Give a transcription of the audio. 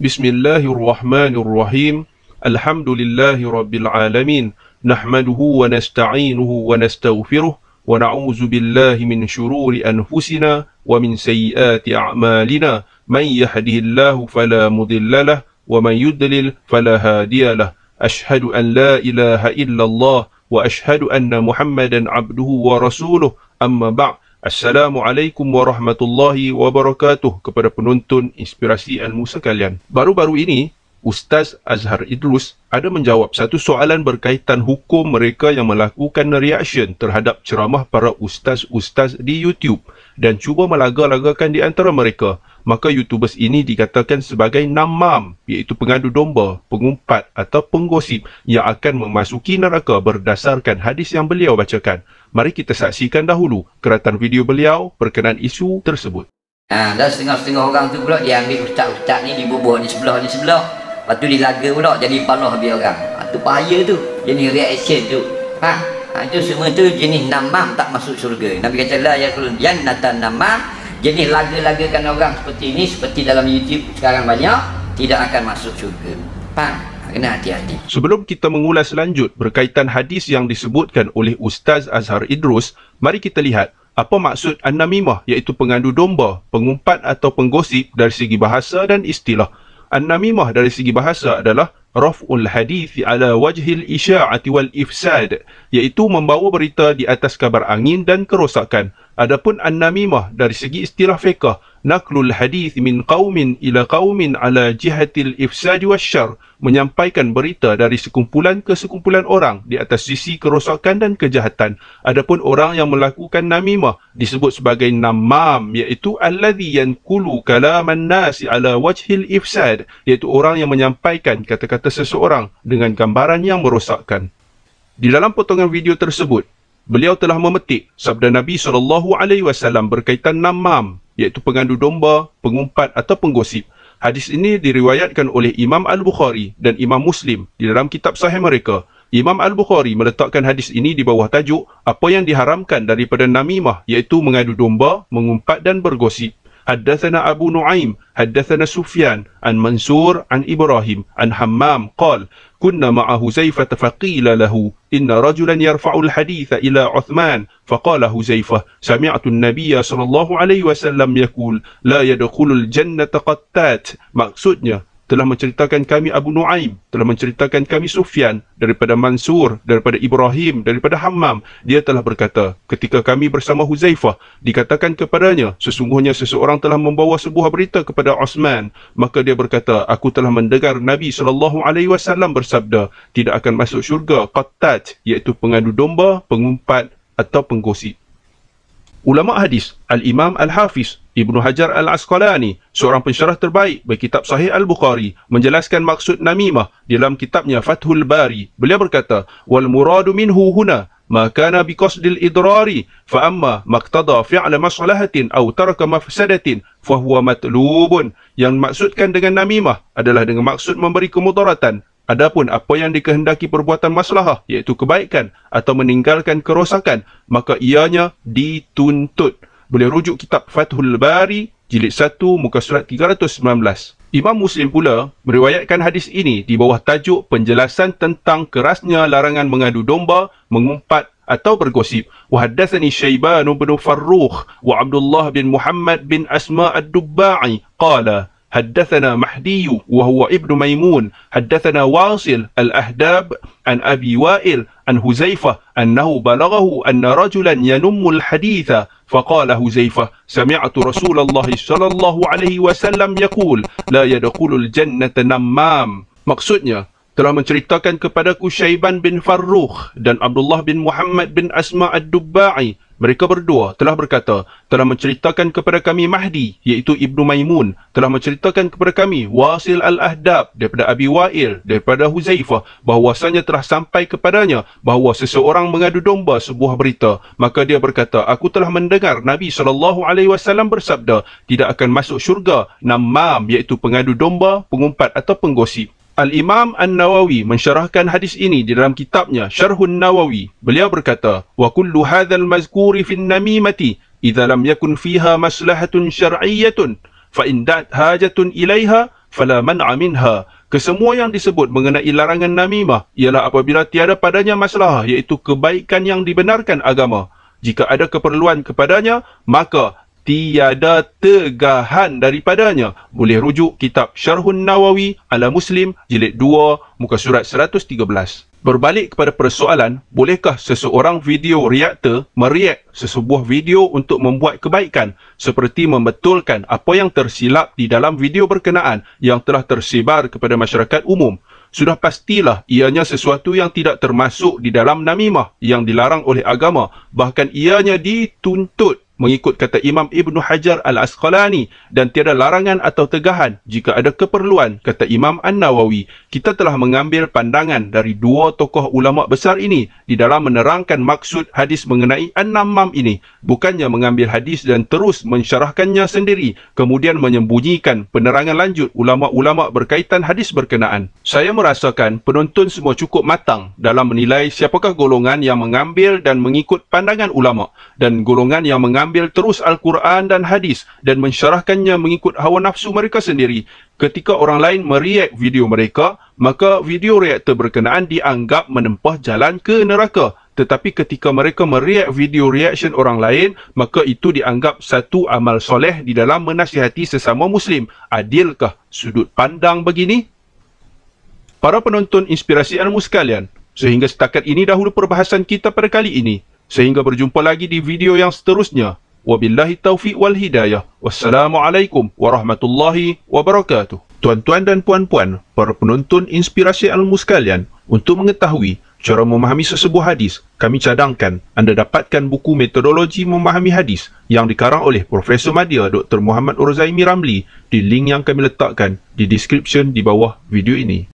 بسم الله الرحمن الرحيم الحمد لله رب العالمين نحمده ونستعينه ونستغفره ونعوذ بالله من شرور أنفسنا ومن سيئات أعمالنا من يهده الله فلا مضل له ومن يدلل فلا هادي له أشهد أن لا إله إلا الله وأشهد أن محمدا عبده ورسوله أما بعد Assalamualaikum warahmatullahi wabarakatuh kepada penonton Inspirasi Ilmu sekalian. Baru-baru ini, Ustaz Azhar Idrus ada menjawab satu soalan berkaitan hukum mereka yang melakukan reaction terhadap ceramah para ustaz-ustaz di YouTube dan cuba melaga-lagakan di antara mereka. Maka YouTubers ini dikatakan sebagai namam iaitu pengadu domba, pengumpat atau penggosip yang akan memasuki neraka berdasarkan hadis yang beliau bacakan. Mari kita saksikan dahulu keratan video beliau berkenaan isu tersebut. Ha, dah setengah-setengah orang tu pula dia ambil ustaz-ustaz ni, dibubuh ni sebelah ni sebelah. Lepas tu dilaga pula jadi panah dia orang. Ha, tu bahaya tu. Jenis reaction tu. Ha? Ha, itu semua tu jenis namam tak masuk syurga. Nabi kata lah ya kulun. Yan natan namam. Jenis laga-lagakan orang seperti ini, seperti dalam YouTube sekarang banyak. Tidak akan masuk syurga. Faham? kena hati-hati. Sebelum kita mengulas lanjut berkaitan hadis yang disebutkan oleh Ustaz Azhar Idrus, mari kita lihat apa maksud annamimah, iaitu pengandu domba, pengumpat atau penggosip dari segi bahasa dan istilah. Annamimah dari segi bahasa adalah raf'ul hadith ala wajhil isya'ati wal ifsad iaitu membawa berita di atas kabar angin dan kerosakan. Adapun annamimah dari segi istilah fiqah naklul hadith min qawmin ila qawmin ala jihatil ifsaj wa syar menyampaikan berita dari sekumpulan ke sekumpulan orang di atas sisi kerosakan dan kejahatan. Adapun orang yang melakukan namimah disebut sebagai namam iaitu alladhi yankulu kalaman nasi ala wajhil ifsad iaitu orang yang menyampaikan kata-kata seseorang dengan gambaran yang merosakkan. Di dalam potongan video tersebut, beliau telah memetik sabda Nabi sallallahu alaihi wasallam berkaitan namam iaitu pengandu domba, pengumpat atau penggosip. Hadis ini diriwayatkan oleh Imam Al-Bukhari dan Imam Muslim di dalam kitab sahih mereka. Imam Al-Bukhari meletakkan hadis ini di bawah tajuk apa yang diharamkan daripada namimah iaitu mengadu domba, mengumpat dan bergosip. حدثنا أبو نعيم حدثنا سفيان عن منصور عن إبراهيم عن حمام قال كنا مع هزيفة فقيل له إن رجلا يرفع الحديث إلى عثمان فقال هزيفة سمعت النبي صلى الله عليه وسلم يقول لا يدخل الجنة قتات maksudnya telah menceritakan kami Abu Nuaim, telah menceritakan kami Sufyan daripada Mansur, daripada Ibrahim, daripada Hammam. Dia telah berkata, ketika kami bersama Huzaifah, dikatakan kepadanya, sesungguhnya seseorang telah membawa sebuah berita kepada Osman. Maka dia berkata, aku telah mendengar Nabi SAW bersabda, tidak akan masuk syurga, qattat, iaitu pengadu domba, pengumpat atau penggosip. Ulama hadis Al-Imam Al-Hafiz Ibnu Hajar Al-Asqalani, seorang pensyarah terbaik berkitab Sahih Al-Bukhari, menjelaskan maksud namimah dalam kitabnya Fathul Bari. Beliau berkata, "Wal muradu minhu huna ma kana bi qasdil idrari, fa amma maqtada fi'la maslahatin aw taraka mafsadatin fa huwa matlubun." Yang maksudkan dengan namimah adalah dengan maksud memberi kemudaratan Adapun apa yang dikehendaki perbuatan maslahah iaitu kebaikan atau meninggalkan kerosakan maka ianya dituntut boleh rujuk kitab Fathul Bari jilid 1 muka surat 319. Imam Muslim pula meriwayatkan hadis ini di bawah tajuk penjelasan tentang kerasnya larangan mengadu domba, mengumpat atau bergosip. Wahdathani Syaibanu bin Farrukh wa Abdullah bin Muhammad bin Asma' ad-Dubba'i qala حدثنا محدي وهو ابن ميمون حدثنا واصل الأهداب عن أبي وائل عن هزيفة أنه بلغه أن رجلا ينم الحديث فقال هزيفة سمعت رسول الله صلى الله عليه وسلم يقول لا يدخل الجنة نمام maksudnya telah menceritakan kepada Kusyaiban bin Farrukh dan Abdullah bin Muhammad bin Asma ad-Dubba'i mereka berdua telah berkata, telah menceritakan kepada kami Mahdi, iaitu Ibnu Maimun, telah menceritakan kepada kami Wasil Al-Ahdab daripada Abi Wail, daripada Huzaifah, bahawasanya telah sampai kepadanya bahawa seseorang mengadu domba sebuah berita. Maka dia berkata, aku telah mendengar Nabi SAW bersabda, tidak akan masuk syurga, namam iaitu pengadu domba, pengumpat atau penggosip. Al-Imam An-Nawawi mensyarahkan hadis ini di dalam kitabnya Syarhun Nawawi. Beliau berkata, "Wa kullu hadzal mazkuri fi an-namimati idza lam yakun fiha maslahatun syar'iyyatun fa indat hajatun ilaiha fala man'a minha." Kesemua yang disebut mengenai larangan namimah ialah apabila tiada padanya masalah iaitu kebaikan yang dibenarkan agama. Jika ada keperluan kepadanya, maka tiada tegahan daripadanya. Boleh rujuk kitab Syarhun Nawawi ala Muslim jilid 2 muka surat 113. Berbalik kepada persoalan, bolehkah seseorang video reaktor mereak sesebuah video untuk membuat kebaikan seperti membetulkan apa yang tersilap di dalam video berkenaan yang telah tersebar kepada masyarakat umum? Sudah pastilah ianya sesuatu yang tidak termasuk di dalam namimah yang dilarang oleh agama bahkan ianya dituntut mengikut kata Imam Ibn Hajar Al-Asqalani dan tiada larangan atau tegahan jika ada keperluan kata Imam An-Nawawi. Kita telah mengambil pandangan dari dua tokoh ulama besar ini di dalam menerangkan maksud hadis mengenai An-Namam ini. Bukannya mengambil hadis dan terus mensyarahkannya sendiri kemudian menyembunyikan penerangan lanjut ulama-ulama berkaitan hadis berkenaan. Saya merasakan penonton semua cukup matang dalam menilai siapakah golongan yang mengambil dan mengikut pandangan ulama dan golongan yang mengambil mengambil terus Al-Quran dan hadis dan mensyarahkannya mengikut hawa nafsu mereka sendiri. Ketika orang lain meriak video mereka, maka video reaktor berkenaan dianggap menempah jalan ke neraka. Tetapi ketika mereka meriak video reaction orang lain, maka itu dianggap satu amal soleh di dalam menasihati sesama Muslim. Adilkah sudut pandang begini? Para penonton inspirasi ilmu sekalian, sehingga setakat ini dahulu perbahasan kita pada kali ini. Sehingga berjumpa lagi di video yang seterusnya. Wabillahi taufiq wal hidayah. Wassalamualaikum warahmatullahi wabarakatuh. Tuan-tuan dan puan-puan, para penonton inspirasi ilmu sekalian, untuk mengetahui cara memahami sesebuah hadis, kami cadangkan anda dapatkan buku metodologi memahami hadis yang dikarang oleh Profesor Madia Dr. Muhammad Urzaimi Ramli di link yang kami letakkan di description di bawah video ini.